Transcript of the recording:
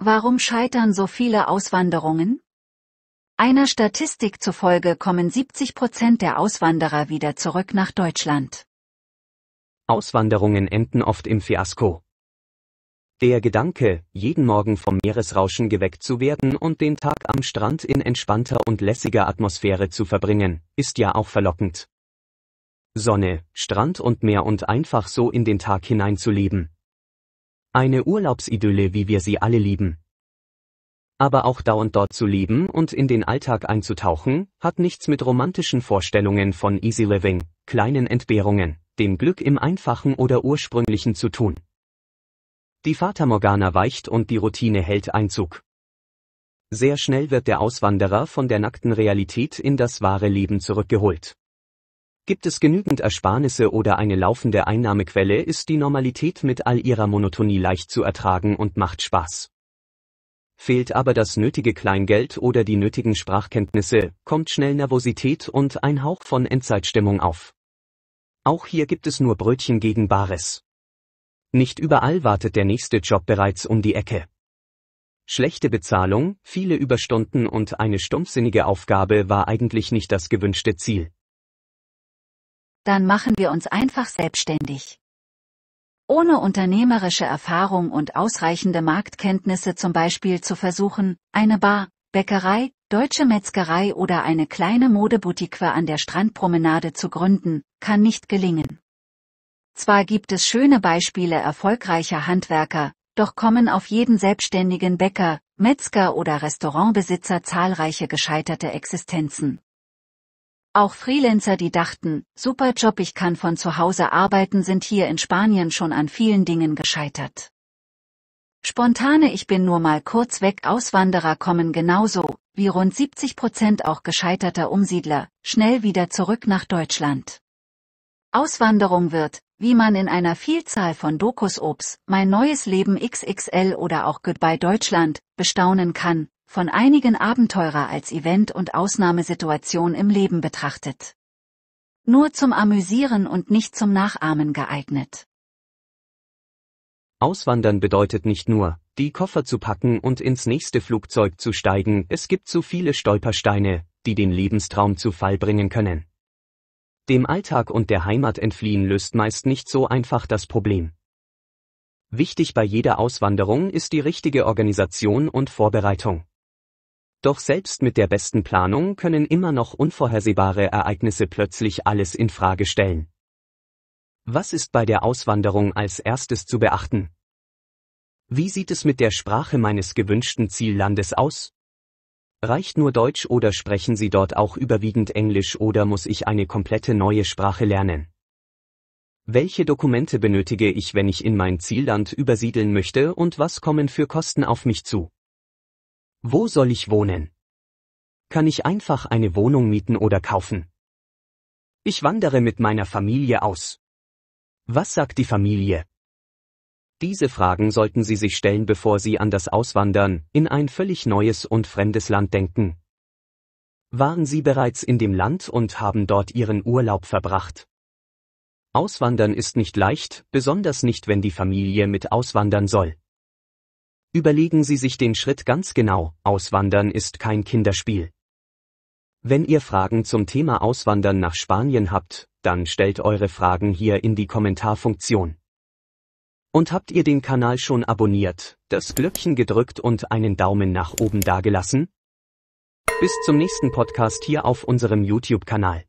Warum scheitern so viele Auswanderungen? Einer Statistik zufolge kommen 70 Prozent der Auswanderer wieder zurück nach Deutschland. Auswanderungen enden oft im Fiasko. Der Gedanke, jeden Morgen vom Meeresrauschen geweckt zu werden und den Tag am Strand in entspannter und lässiger Atmosphäre zu verbringen, ist ja auch verlockend. Sonne, Strand und Meer und einfach so in den Tag hineinzuleben. Eine Urlaubsidylle, wie wir sie alle lieben. Aber auch dauernd dort zu leben und in den Alltag einzutauchen, hat nichts mit romantischen Vorstellungen von Easy Living, kleinen Entbehrungen, dem Glück im Einfachen oder Ursprünglichen zu tun. Die Fata Morgana weicht und die Routine hält Einzug. Sehr schnell wird der Auswanderer von der nackten Realität in das wahre Leben zurückgeholt. Gibt es genügend Ersparnisse oder eine laufende Einnahmequelle, ist die Normalität mit all ihrer Monotonie leicht zu ertragen und macht Spaß. Fehlt aber das nötige Kleingeld oder die nötigen Sprachkenntnisse, kommt schnell Nervosität und ein Hauch von Endzeitstimmung auf. Auch hier gibt es nur Brötchen gegen Bares. Nicht überall wartet der nächste Job bereits um die Ecke. Schlechte Bezahlung, viele Überstunden und eine stumpfsinnige Aufgabe war eigentlich nicht das gewünschte Ziel. Dann machen wir uns einfach selbstständig. Ohne unternehmerische Erfahrung und ausreichende Marktkenntnisse zum Beispiel zu versuchen, eine Bar, Bäckerei, deutsche Metzgerei oder eine kleine Modeboutique an der Strandpromenade zu gründen, kann nicht gelingen. Zwar gibt es schöne Beispiele erfolgreicher Handwerker, doch kommen auf jeden selbstständigen Bäcker, Metzger oder Restaurantbesitzer zahlreiche gescheiterte Existenzen. Auch Freelancer, die dachten, super Job, ich kann von zu Hause arbeiten, sind hier in Spanien schon an vielen Dingen gescheitert. Spontane Ich bin nur mal kurz weg Auswanderer kommen genauso, wie rund 70 Prozent auch gescheiterter Umsiedler, schnell wieder zurück nach Deutschland. Auswanderung wird, wie man in einer Vielzahl von Dokus Obs, Mein neues Leben XXL oder auch Goodbye Deutschland, bestaunen kann, von einigen Abenteurer als Event und Ausnahmesituation im Leben betrachtet. Nur zum Amüsieren und nicht zum Nachahmen geeignet. Auswandern bedeutet nicht nur, die Koffer zu packen und ins nächste Flugzeug zu steigen, es gibt zu viele Stolpersteine, die den Lebenstraum zu Fall bringen können. Dem Alltag und der Heimat entfliehen löst meist nicht so einfach das Problem. Wichtig bei jeder Auswanderung ist die richtige Organisation und Vorbereitung. Doch selbst mit der besten Planung können immer noch unvorhersehbare Ereignisse plötzlich alles in Frage stellen. Was ist bei der Auswanderung als erstes zu beachten? Wie sieht es mit der Sprache meines gewünschten Ziellandes aus? Reicht nur Deutsch oder sprechen Sie dort auch überwiegend Englisch oder muss ich eine komplette neue Sprache lernen? Welche Dokumente benötige ich, wenn ich in mein Zielland übersiedeln möchte und was kommen für Kosten auf mich zu? Wo soll ich wohnen? Kann ich einfach eine Wohnung mieten oder kaufen? Ich wandere mit meiner Familie aus. Was sagt die Familie? Diese Fragen sollten Sie sich stellen, bevor Sie an das Auswandern in ein völlig neues und fremdes Land denken. Waren Sie bereits in dem Land und haben dort Ihren Urlaub verbracht? Auswandern ist nicht leicht, besonders nicht, wenn die Familie mit auswandern soll. Überlegen Sie sich den Schritt ganz genau, Auswandern ist kein Kinderspiel. Wenn ihr Fragen zum Thema Auswandern nach Spanien habt, dann stellt eure Fragen hier in die Kommentarfunktion. Und habt ihr den Kanal schon abonniert, das Glöckchen gedrückt und einen Daumen nach oben dagelassen? Bis zum nächsten Podcast hier auf unserem YouTube-Kanal.